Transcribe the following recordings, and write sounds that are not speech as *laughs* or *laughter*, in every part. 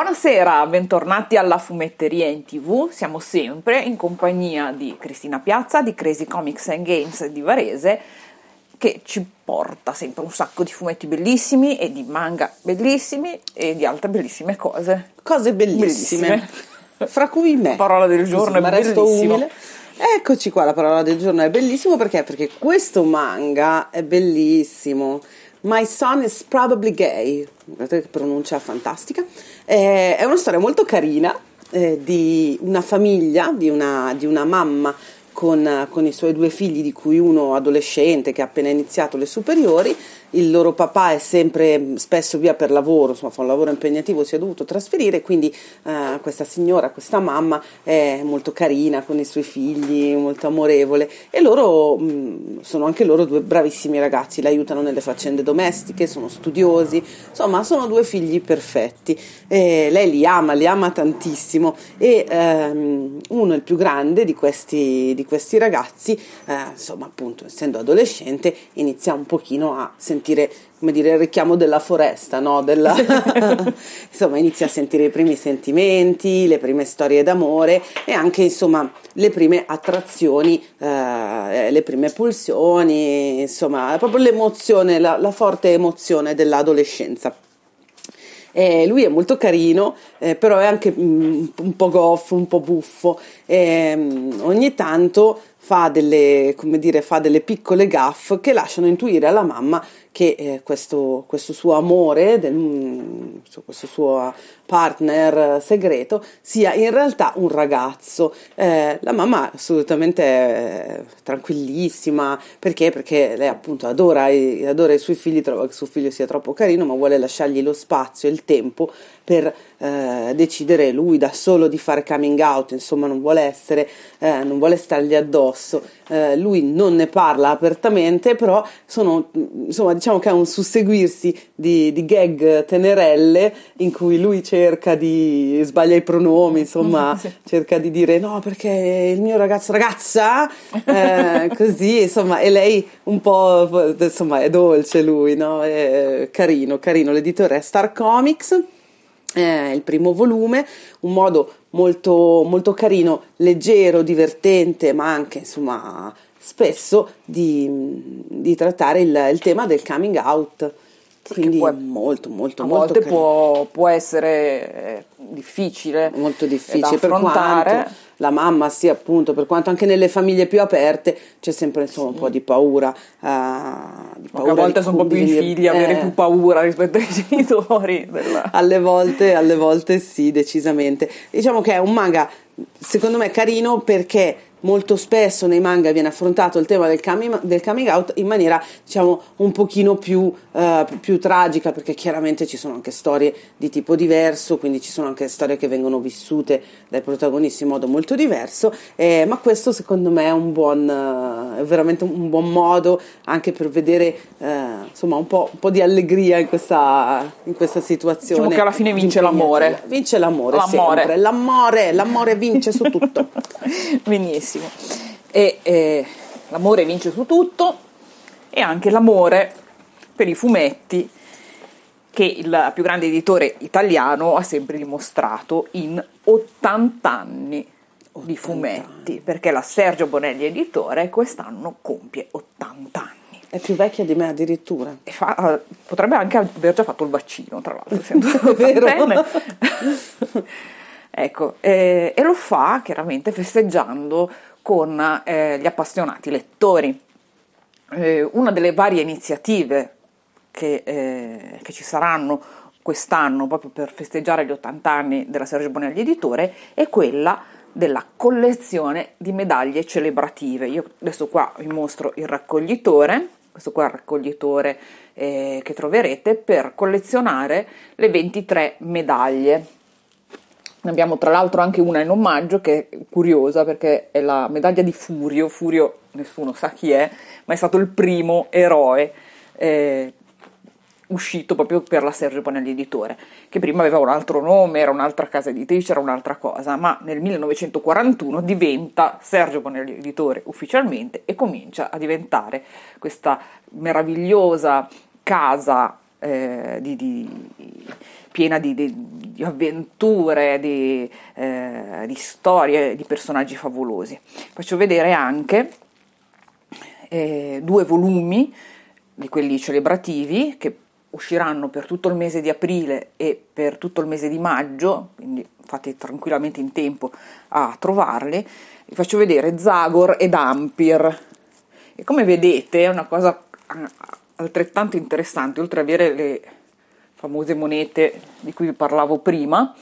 Buonasera, bentornati alla Fumetteria in TV. Siamo sempre in compagnia di Cristina Piazza di Crazy Comics and Games di Varese che ci porta sempre un sacco di fumetti bellissimi e di manga bellissimi e di altre bellissime cose. Cose bellissime. bellissime. Fra cui me. La parola del giorno sì, è bellissimo. Umile. Eccoci qua, la parola del giorno è bellissimo perché? Perché questo manga è bellissimo. My Son is Probably Gay, guardate che pronuncia fantastica, eh, è una storia molto carina eh, di una famiglia, di una, di una mamma con, con, i suoi due figli, di cui uno adolescente che ha appena iniziato le superiori, il loro papà è sempre mm, spesso via per lavoro, insomma fa un lavoro impegnativo, si è dovuto trasferire, quindi eh, questa signora, questa mamma è molto carina con i suoi figli, molto amorevole e loro mh, mm, sono anche loro due bravissimi ragazzi, aiutano nelle faccende domestiche, sono studiosi, insomma sono due figli perfetti. E lei li ama, li ama tantissimo e ehm, uno, il più grande di questi, di questi ragazzi, eh, insomma appunto essendo adolescente, inizia un pochino a sentire sentire come dire, il richiamo della foresta, no? della... *laughs* insomma inizia a sentire i primi sentimenti, le prime storie d'amore e anche insomma le prime attrazioni, eh, le prime pulsioni, insomma proprio l'emozione, la, la forte emozione dell'adolescenza. Eh, lui è molto carino, eh, però è anche mm, un po' goffo, un po' buffo. Eh, ogni tanto fa delle, dire, fa delle piccole gaffe che lasciano intuire alla mamma che eh, questo, questo, suo amore, del, mm, questo suo partner eh, segreto sia in realtà un ragazzo. Eh, la mamma è assolutamente eh, tranquillissima perché? perché? lei appunto adora, i, adora i suoi figli, trova che suo figlio sia troppo carino, ma vuole lasciargli lo spazio e il tempo per eh, decidere lui da solo di fare coming out, insomma non vuole essere, eh, non vuole stargli addosso. lui non ne parla apertamente, però sono, insomma, diciamo che è un susseguirsi di, di gag tenerelle in cui lui c'è cerca di sbaglia i pronomi, insomma, *laughs* sì. cerca di dire no perché il mio ragazzo ragazza, eh, così, insomma, e lei un po', insomma, è dolce lui, no? È carino, carino, l'editore è Star Comics. Eh, il primo volume, un modo molto, molto carino, leggero, divertente, ma anche insomma spesso di, di trattare il, il tema del coming out. Quindi può, molto, molto, a molto volte può, può, essere eh, difficile, molto eh, difficile da affrontare. Per quanto la mamma sì, appunto, per quanto anche nelle famiglie più aperte c'è sempre insomma, un po' di paura. Uh, di paura a volte sono un po' più i figli eh. avere più paura rispetto ai genitori. Alle, volte, alle volte sì, decisamente. Diciamo che è un manga, secondo me, carino perché molto spesso nei manga viene affrontato il tema del coming, del coming out in maniera diciamo un pochino più, eh, più, tragica perché chiaramente ci sono anche storie di tipo diverso quindi ci sono anche storie che vengono vissute dai protagonisti in modo molto diverso eh, ma questo secondo me è un buon eh, è veramente un buon modo anche per vedere eh, insomma un po', un po', di allegria in questa, in questa situazione diciamo che alla fine vince l'amore vince l'amore l'amore l'amore, l'amore, l'amore vince su tutto *laughs* benissimo bellissimo. E eh, l'amore vince su tutto e anche l'amore per i fumetti che il più grande editore italiano ha sempre dimostrato in 80 anni di fumetti, perché la Sergio Bonelli editore quest'anno compie 80 anni. È più vecchia di me addirittura. Fa, eh, potrebbe anche aver già fatto il vaccino, tra l'altro, essendo *laughs* vero. *laughs* Ecco, eh, e lo fa chiaramente festeggiando con eh, gli appassionati lettori. Eh, una delle varie iniziative che, eh, che, ci saranno quest'anno proprio per festeggiare gli 80 anni della Sergio Bonelli Editore è quella della collezione di medaglie celebrative. Io adesso qua vi mostro il raccoglitore, questo qua è il raccoglitore eh, che troverete per collezionare le 23 medaglie ne abbiamo tra l'altro anche una in omaggio che è curiosa perché è la medaglia di Furio. Furio nessuno sa chi è, ma è stato il primo eroe eh, uscito proprio per la Sergio Panelli Editore, che prima aveva un altro nome, era un'altra casa editrice, era un'altra cosa, ma nel 1941 diventa Sergio Panelli Editore ufficialmente e comincia a diventare questa meravigliosa casa eh, di, di, piena di, di avventure, eh, di, storie, di personaggi favolosi. Faccio vedere anche eh, due volumi di quelli celebrativi che usciranno per tutto il mese di aprile e per tutto il mese di maggio, quindi fate tranquillamente in tempo a trovarli. Vi faccio vedere Zagor ed Ampir. E come vedete è una cosa altrettanto interessante, oltre ad avere le famose monete di cui vi parlavo prima,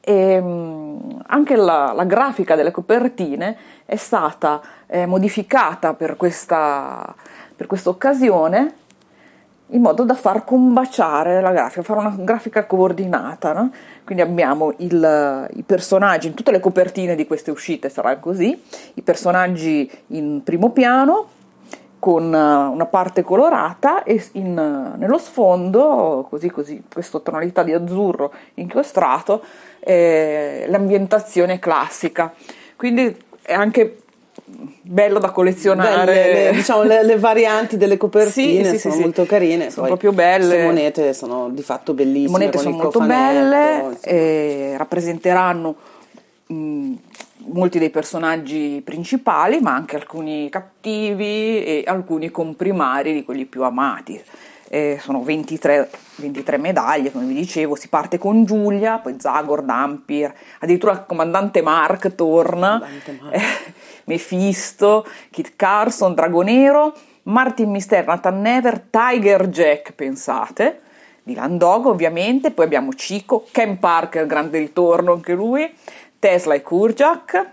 e ehm, anche la, la, grafica delle copertine è stata eh, modificata per questa, per questa occasione in modo da far combaciare la grafica, fare una grafica coordinata. No? Quindi abbiamo il, i personaggi in tutte le copertine di queste uscite, sarà così, i personaggi in primo piano, con eh, una parte colorata e in, eh, nello sfondo, così così, questa tonalità di azzurro inchiostrato, eh, l'ambientazione classica. Quindi è anche bello da collezionare. Belle, le, diciamo, le, le, varianti delle copertine sì, sì, sono sì, molto carine. Sono Poi proprio belle. Le monete sono di fatto bellissime. Le monete sono molto belle, eh, rappresenteranno mh, mm, molti dei personaggi principali, ma anche alcuni cattivi e alcuni comprimari di quelli più amati. Eh, sono 23, 23, medaglie, come vi dicevo, si parte con Giulia, poi Zagor, Dampir, addirittura il comandante Mark torna, comandante Mark. Eh, Mephisto, Kit Carson, Dragonero, Martin Mister, Nathan Never, Tiger Jack, pensate, Dylan Dog ovviamente, poi abbiamo Chico, Ken Parker, grande ritorno anche lui, Tesla e Kurjak,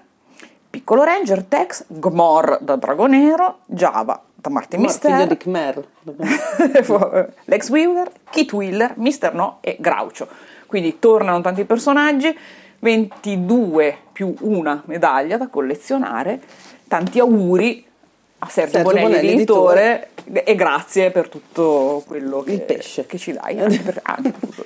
Piccolo Ranger, Tex, Gmor da Dragonero, Java da Martin Mister, figlio di Khmer, *laughs* eh, Lex Weaver, Kit Wheeler, Mister No e Groucho. Quindi tornano tanti personaggi, 22 più una medaglia da collezionare, tanti auguri a Sergio, Sergio Bonelli, Bonelli editore, editore, e grazie per tutto quello che, che ci dai, anche per, anche per tutto,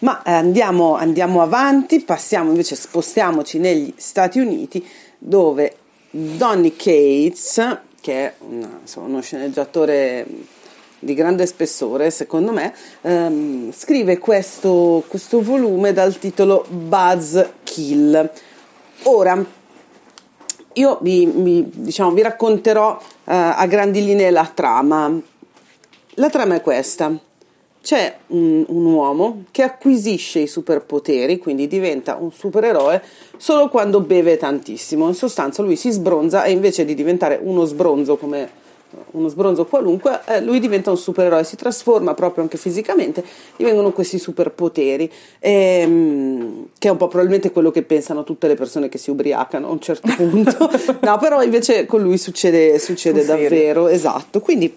ma eh, andiamo, andiamo avanti, passiamo invece, spostiamoci negli Stati Uniti dove Donny Cates, che è una, insomma, uno sceneggiatore di grande spessore, secondo me, ehm, scrive questo, questo volume dal titolo Buzz Kill. Ora, io vi, vi, diciamo, vi racconterò eh, a grandi linee la trama. La trama è questa c'è un, un, uomo che acquisisce i superpoteri, quindi diventa un supereroe solo quando beve tantissimo. In sostanza lui si sbronza e invece di diventare uno sbronzo come uno sbronzo qualunque, eh, lui diventa un supereroe, si trasforma proprio anche fisicamente, gli vengono questi superpoteri, ehm, che è un po' probabilmente quello che pensano tutte le persone che si ubriacano a un certo *laughs* punto, no, però invece con lui succede, succede davvero, esatto, quindi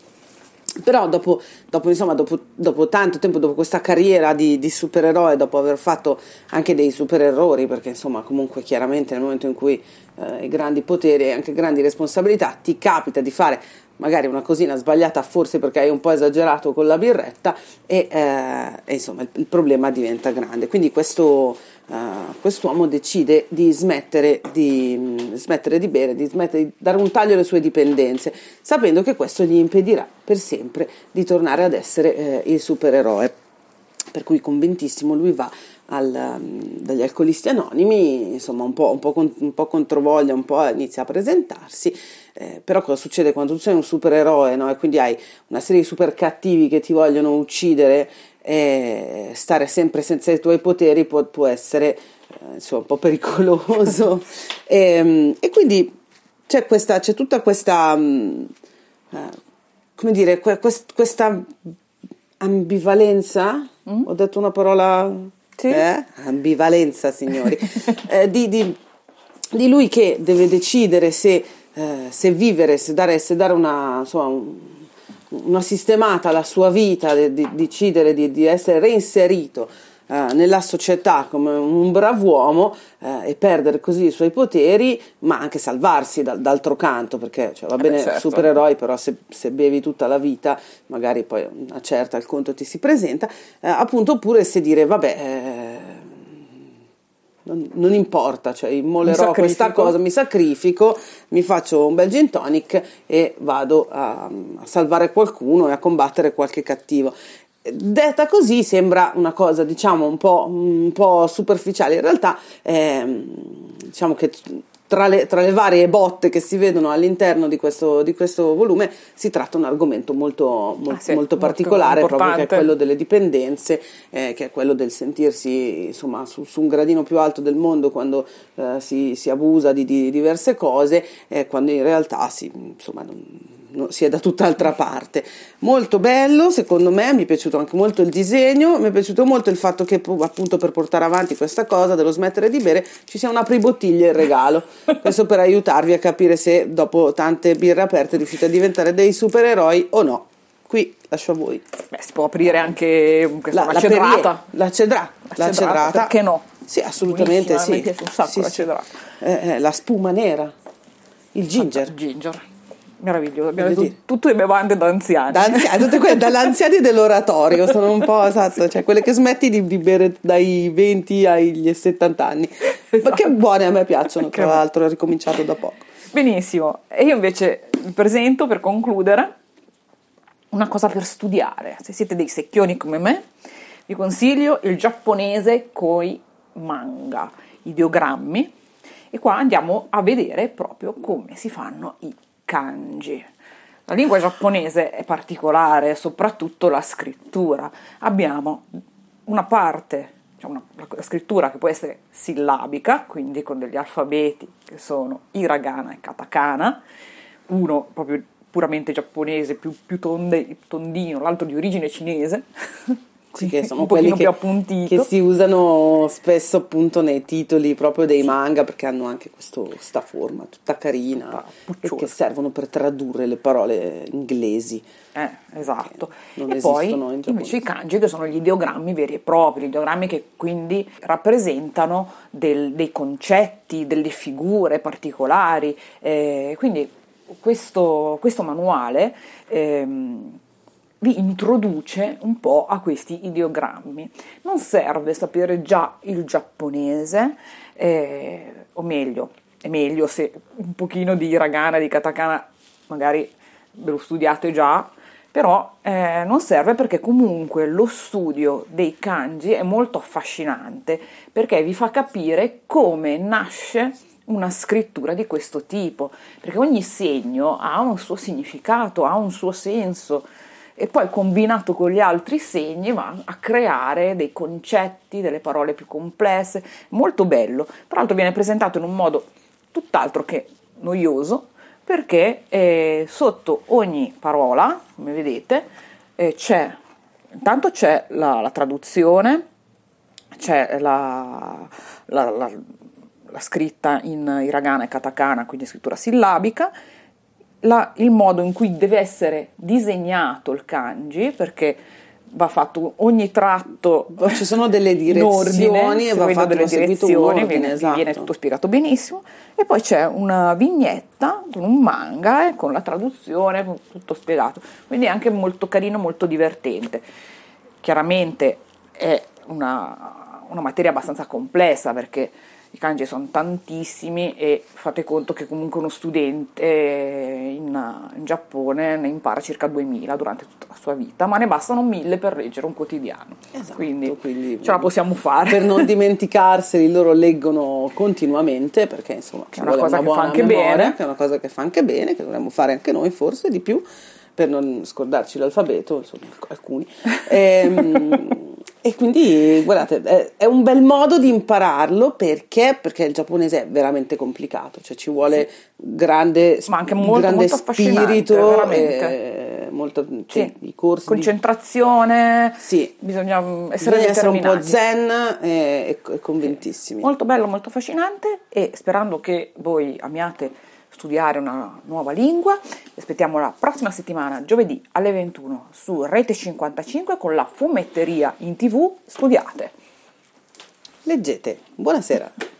però dopo, dopo, insomma, dopo, dopo, tanto tempo, dopo questa carriera di, di, supereroe, dopo aver fatto anche dei super errori, perché insomma comunque chiaramente nel momento in cui eh, hai grandi poteri e anche grandi responsabilità, ti capita di fare magari una cosina sbagliata forse perché hai un po' esagerato con la birretta e, eh, insomma il, il, problema diventa grande. Quindi questo eh, quest'uomo decide di smettere di, mh, mm, smettere di bere, di smettere di dare un taglio alle sue dipendenze, sapendo che questo gli impedirà per sempre di tornare ad essere eh, il supereroe per cui con convintissimo lui va al, um, dagli alcolisti anonimi, insomma un po', un po', con, un po controvoglia, un po' inizia a presentarsi, eh, però cosa succede quando tu sei un supereroe no? e quindi hai una serie di super cattivi che ti vogliono uccidere e stare sempre senza i tuoi poteri può, può essere eh, insomma, un po' pericoloso *laughs* e, ehm, e, quindi c'è, questa, c'è tutta questa, mm, eh, come dire, questa ambivalenza, mm. ho detto una parola, sì. eh? ambivalenza signori, *laughs* eh, di, di, di, lui che deve decidere se, eh, se vivere, se dare, se dare una, insomma, un, una, sistemata alla sua vita, di, decidere di essere reinserito eh, nella società come un brav'uomo eh, e perdere così i suoi poteri, ma anche salvarsi da, d'altro canto, perché cioè, va eh bene certo. supereroi, però se, se, bevi tutta la vita, magari poi una certa il conto ti si presenta, eh, appunto, oppure se dire vabbè... Eh, non, non, importa, cioè immolerò questa cosa, mi sacrifico, mi faccio un bel gin tonic e vado a, a, salvare qualcuno e a combattere qualche cattivo detta così sembra una cosa diciamo un po', un po superficiale, in realtà eh, diciamo che tra le, tra le, varie botte che si vedono all'interno di questo, di questo volume si tratta di un argomento molto, molto, ah, sì, molto particolare, molto proprio che è quello delle dipendenze, eh, che è quello del sentirsi insomma, su, su, un gradino più alto del mondo quando eh, si, si, abusa di, di diverse cose, eh, quando in realtà si, insomma, non, sia da tutt'altra parte. Molto bello, secondo me, mi è piaciuto anche molto il disegno, mi è piaciuto molto il fatto che appunto per portare avanti questa cosa dello smettere di bere ci sia un apribottiglie in regalo. *laughs* Questo per aiutarvi a capire se dopo tante birre aperte riuscite a diventare dei supereroi o no. Qui lascio a voi. Beh, si può aprire anche questa la, la, cedrata. la, cedrata. La cedrata. Perché no? Sì, assolutamente Buonissima, sì. Mi piace un sacco sì, la cedrata. Sì. Eh, eh, la spuma nera. Il esatto, ginger. Il Ginger meraviglioso. Abbiamo tu, tutte le bevande da anziani. Da anziani, ah, tutte quelle dall'anziani dell'oratorio, sono un po' esatto, *laughs* cioè quelle che smetti di, di bere dai 20 agli 70 anni. Esatto. Ma che buone a me piacciono, *laughs* tra l'altro, ho ricominciato da poco. Benissimo, e io invece vi presento per concludere una cosa per studiare. Se siete dei secchioni come me, vi consiglio il giapponese coi manga, ideogrammi. E qua andiamo a vedere proprio come si fanno i kanji. La lingua giapponese è particolare, soprattutto la scrittura. Abbiamo una parte, cioè una, la scrittura che può essere sillabica, quindi con degli alfabeti che sono hiragana e katakana, uno proprio puramente giapponese, più, più tonde, tondino, l'altro di origine cinese. *laughs* sì, che sono quelli che, che, si usano spesso appunto nei titoli proprio dei sì. manga perché hanno anche questa forma tutta carina e che servono per tradurre le parole inglesi. Eh, esatto. Eh, non e poi in invece i kanji che sono gli ideogrammi veri e propri, gli ideogrammi che quindi rappresentano del, dei concetti, delle figure particolari. Eh, quindi questo, questo manuale... Ehm, vi introduce un po' a questi ideogrammi. Non serve sapere già il giapponese, eh, o meglio, è meglio se un pochino di hiragana, di katakana, magari ve lo studiate già, però eh, non serve perché comunque lo studio dei kanji è molto affascinante perché vi fa capire come nasce una scrittura di questo tipo, perché ogni segno ha un suo significato, ha un suo senso e poi combinato con gli altri segni va a creare dei concetti, delle parole più complesse, molto bello. Tra l'altro viene presentato in un modo tutt'altro che noioso perché eh, sotto ogni parola, come vedete, eh, c'è intanto c'è la, la traduzione, c'è la, la, la scritta in hiragana e katakana, quindi scrittura sillabica, la, il modo in cui deve essere disegnato il kanji, perché va fatto ogni tratto. Ci sono delle direzioni ordine, e va fatto delle direzioni, ordine, viene, esatto. viene, tutto spiegato benissimo. E poi c'è una vignetta con un manga eh, con la traduzione, con tutto spiegato. Quindi è anche molto carino, molto divertente. Chiaramente è una, una materia abbastanza complessa perché i kanji sono tantissimi e fate conto che comunque uno studente eh, in, in Giappone ne impara circa 2000 durante tutta la sua vita, ma ne bastano 1000 per leggere un quotidiano. Esatto, quindi, quindi, ce la possiamo fare. Per non *laughs* dimenticarseli loro leggono continuamente perché insomma è una cosa una che fa anche memoria, bene, che è una cosa che fa anche bene, che dovremmo fare anche noi forse di più per non scordarci l'alfabeto, insomma alcuni. *laughs* Ehm e quindi, guardate, è, è, un bel modo di impararlo perché? Perché il giapponese è veramente complicato, cioè ci vuole sì. grande, Ma anche molto, grande molto spirito, e, eh, molto, cioè, sì. i corsi concentrazione, di... sì. bisogna mm, essere, bisogna essere un po' zen eh, e, e convintissimi. Sì. Molto bello, molto affascinante e sperando che voi amiate studiare una nuova lingua. Vi aspettiamo la prossima settimana, giovedì alle 21 su Rete 55 con la fumetteria in tv. Studiate. Leggete. Buonasera.